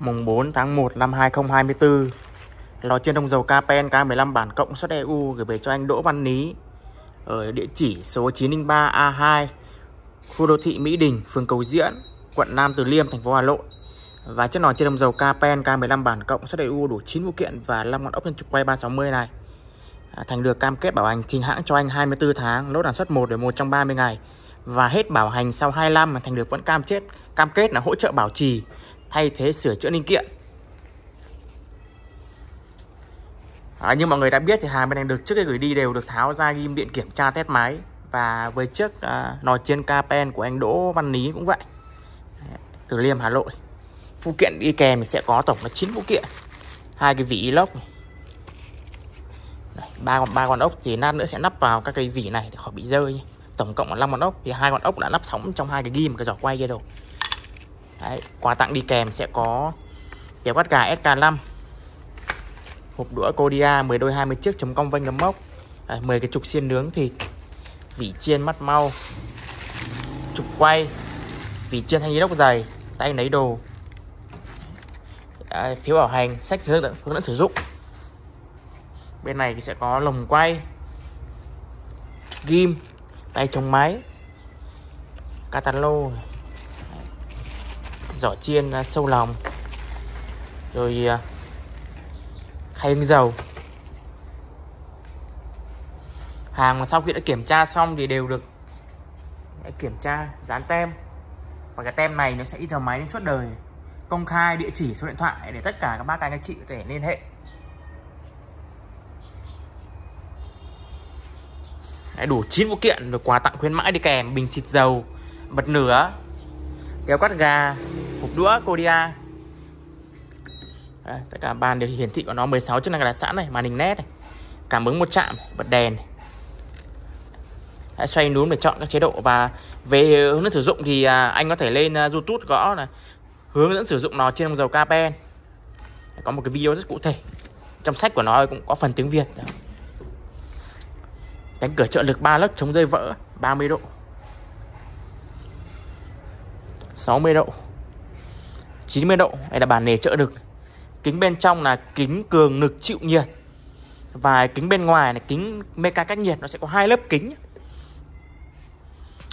mùng 4 tháng 1 năm 2024. Lò chiên đông dầu Capen K15 bản cộng xuất EU gửi về cho anh Đỗ Văn Ní ở địa chỉ số 903A2, khu đô thị Mỹ Đình, phường Cầu Diễn, quận Nam Từ Liêm, thành phố Hà Nội. Và chiếc lò chiên đông dầu Capen K15 bản cộng xuất EU đủ 9 phụ kiện và 5 ngọn ốc nhân trục quay 360 này. À, thành được cam kết bảo hành chính hãng cho anh 24 tháng, lốt sản xuất 1 đến 130 ngày và hết bảo hành sau 25 mà Thành được vẫn cam chết cam kết là hỗ trợ bảo trì thay thế sửa chữa linh kiện à, như mọi người đã biết thì hàng bên này được trước khi gửi đi đều được tháo ra ghim điện kiểm tra test máy và với chiếc à, nò chiên capen của anh Đỗ Văn Lý cũng vậy từ Liêm Hà Nội phụ kiện đi kèm thì sẽ có tổng là 9 phụ kiện hai cái vỉ inox ba con ba con ốc thì nát nữa sẽ nắp vào các cái vỉ này để khỏi bị rơi tổng cộng là 5 con ốc thì hai con ốc đã lắp sóng trong hai cái ghim cái giỏ quay kia rồi Đấy, quà tặng đi kèm sẽ có kéo quát gà SK5 hộp đũa Kodia 10 đôi 20 chiếc chấm cong vênh nấm mốc Đấy, 10 cái trục xiên nướng thịt vỉ chiên mắt mau trục quay vỉ chiên thanh inox dày tay lấy đồ à, phiếu bảo hành sách hướng dẫn hướng dẫn sử dụng bên này thì sẽ có lồng quay ghim tay chống máy catalog giỏ chiên à, sâu lòng rồi à, khay hương dầu hàng mà sau khi đã kiểm tra xong thì đều được à, kiểm tra dán tem và cái tem này nó sẽ in vào máy đến suốt đời công khai địa chỉ số điện thoại để tất cả các bác anh các chị có thể liên hệ Đấy, đủ 9 vụ kiện rồi quà tặng khuyến mãi đi kèm bình xịt dầu bật nửa kéo cắt gà hộp đũa Kodia Đấy, tất cả bàn đều hiển thị của nó 16 chức năng đặt sẵn này màn hình nét này cảm ứng một chạm bật đèn này. Hãy xoay núm để chọn các chế độ và về hướng dẫn sử dụng thì à, anh có thể lên à, YouTube gõ là hướng dẫn sử dụng nó trên dầu Capen. Có một cái video rất cụ thể. Trong sách của nó cũng có phần tiếng Việt. Cánh cửa trợ lực 3 lớp chống dây vỡ 30 độ. 60 độ. 90 độ Đây là bàn nề trợ lực Kính bên trong là kính cường lực chịu nhiệt Và kính bên ngoài là kính meca cách nhiệt Nó sẽ có hai lớp kính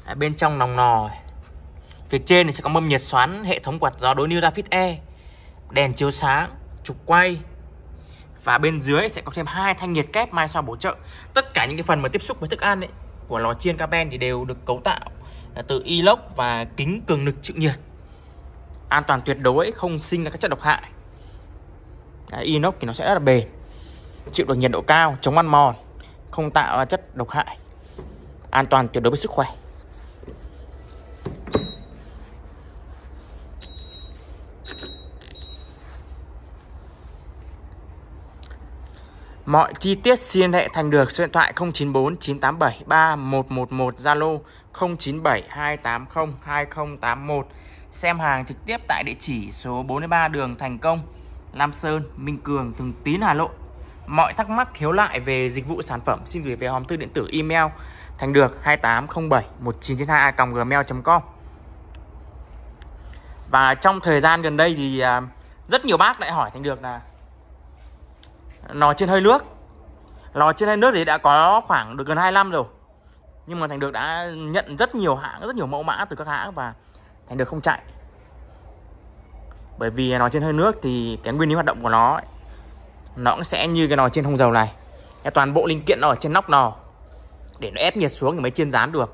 à, Bên trong nòng nò Phía trên thì sẽ có mâm nhiệt xoắn Hệ thống quạt gió đối lưu ra fit E Đèn chiếu sáng Trục quay và bên dưới sẽ có thêm hai thanh nhiệt kép mai so bổ trợ tất cả những cái phần mà tiếp xúc với thức ăn ấy, của lò chiên carbon thì đều được cấu tạo à, từ inox và kính cường lực chịu nhiệt an toàn tuyệt đối không sinh ra các chất độc hại Đấy, inox thì nó sẽ rất là bền chịu được nhiệt độ cao chống ăn mòn không tạo ra chất độc hại an toàn tuyệt đối với sức khỏe Mọi chi tiết xin hệ thành được số điện thoại 094 987 3111 Zalo 0972802081 xem hàng trực tiếp tại địa chỉ số 43 đường Thành Công, Lam Sơn, Minh Cường, Thường Tín, Hà Nội. Mọi thắc mắc khiếu lại về dịch vụ sản phẩm xin gửi về hòm thư điện tử email thành được 2807 1992 gmail.com Và trong thời gian gần đây thì à, rất nhiều bác lại hỏi thành được là lò trên hơi nước lò trên hơi nước thì đã có khoảng được gần 2 năm rồi nhưng mà thành được đã nhận rất nhiều hãng rất nhiều mẫu mã từ các hãng và anh được không chạy bởi vì nó trên hơi nước thì cái nguyên lý hoạt động của nó ấy, nó cũng sẽ như cái nồi trên không dầu này toàn bộ linh kiện nó ở trên nóc nò để nó ép nhiệt xuống thì mới chiên rán được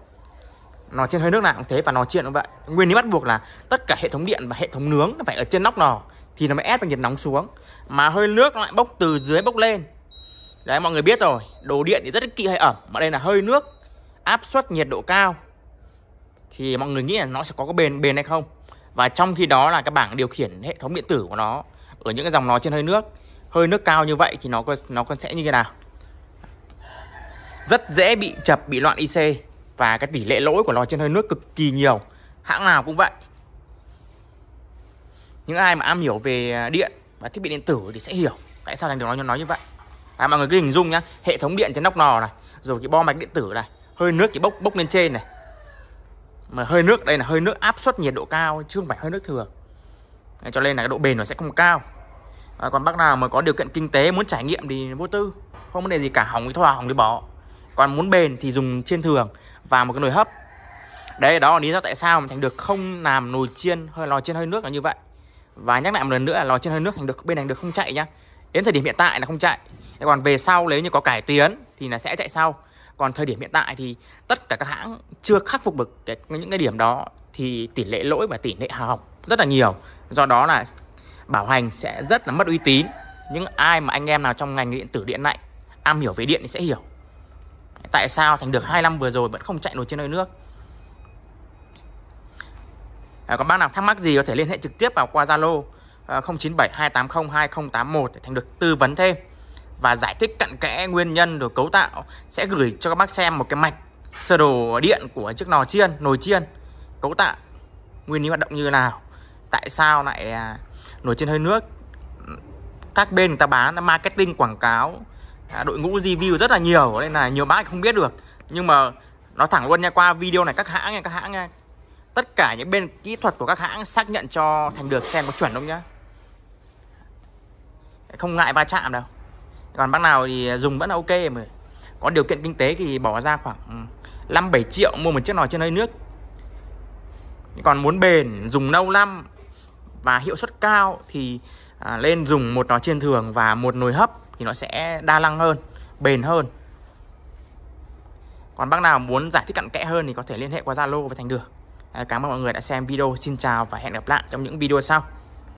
nó trên hơi nước nào cũng thế và nó chiên cũng vậy nguyên lý bắt buộc là tất cả hệ thống điện và hệ thống nướng nó phải ở trên nóc nò thì nó mới ép được nhiệt nóng xuống mà hơi nước nó lại bốc từ dưới bốc lên đấy mọi người biết rồi đồ điện thì rất kỵ hay ẩm mà đây là hơi nước áp suất nhiệt độ cao thì mọi người nghĩ là nó sẽ có cái bền bền hay không và trong khi đó là các bảng điều khiển hệ thống điện tử của nó ở những cái dòng nó trên hơi nước hơi nước cao như vậy thì nó có nó còn sẽ như thế nào rất dễ bị chập bị loạn IC và cái tỷ lệ lỗi của nó trên hơi nước cực kỳ nhiều hãng nào cũng vậy những ai mà am hiểu về điện và thiết bị điện tử thì sẽ hiểu tại sao thành được nói nói như vậy à, mọi người cứ hình dung nhá hệ thống điện trên nóc nò này rồi cái bo mạch điện tử này hơi nước thì bốc bốc lên trên này mà hơi nước đây là hơi nước áp suất nhiệt độ cao chứ không phải hơi nước thường đấy, cho nên là cái độ bền nó sẽ không cao à, còn bác nào mà có điều kiện kinh tế muốn trải nghiệm thì vô tư không vấn đề gì cả hỏng thì thôi hỏng thì bỏ còn muốn bền thì dùng chiên thường và một cái nồi hấp đấy đó là lý do tại sao mà thành được không làm nồi chiên hơi lò chiên hơi nước là như vậy và nhắc lại một lần nữa là lò chiên hơi nước thành được bên thành được không chạy nhá đến thời điểm hiện tại là không chạy còn về sau nếu như có cải tiến thì là sẽ chạy sau còn thời điểm hiện tại thì tất cả các hãng chưa khắc phục được cái, những cái điểm đó thì tỷ lệ lỗi và tỷ lệ hỏng rất là nhiều do đó là bảo hành sẽ rất là mất uy tín những ai mà anh em nào trong ngành điện tử điện lạnh am hiểu về điện thì sẽ hiểu tại sao thành được 2 năm vừa rồi vẫn không chạy nổi trên nơi nước à, còn bác nào thắc mắc gì có thể liên hệ trực tiếp vào qua Zalo 0972802081 à, để thành được tư vấn thêm và giải thích cặn kẽ nguyên nhân rồi cấu tạo sẽ gửi cho các bác xem một cái mạch sơ đồ điện của chiếc nồi chiên, nồi chiên, cấu tạo, nguyên lý hoạt động như thế nào, tại sao lại à, nồi chiên hơi nước. Các bên người ta bán là marketing quảng cáo, à, đội ngũ review rất là nhiều nên là nhiều bác không biết được. Nhưng mà nó thẳng luôn nha qua video này các hãng nha các hãng nha. Tất cả những bên kỹ thuật của các hãng xác nhận cho thành được xem có chuẩn không nhá. Không ngại va chạm đâu còn bác nào thì dùng vẫn là ok mà có điều kiện kinh tế thì bỏ ra khoảng 5 ừ, 7 triệu mua một chiếc nồi trên hơi nước còn muốn bền dùng lâu năm và hiệu suất cao thì à, lên dùng một nồi chiên thường và một nồi hấp thì nó sẽ đa năng hơn bền hơn còn bác nào muốn giải thích cặn kẽ hơn thì có thể liên hệ qua Zalo với Thành Đường. À, cảm ơn mọi người đã xem video. Xin chào và hẹn gặp lại trong những video sau.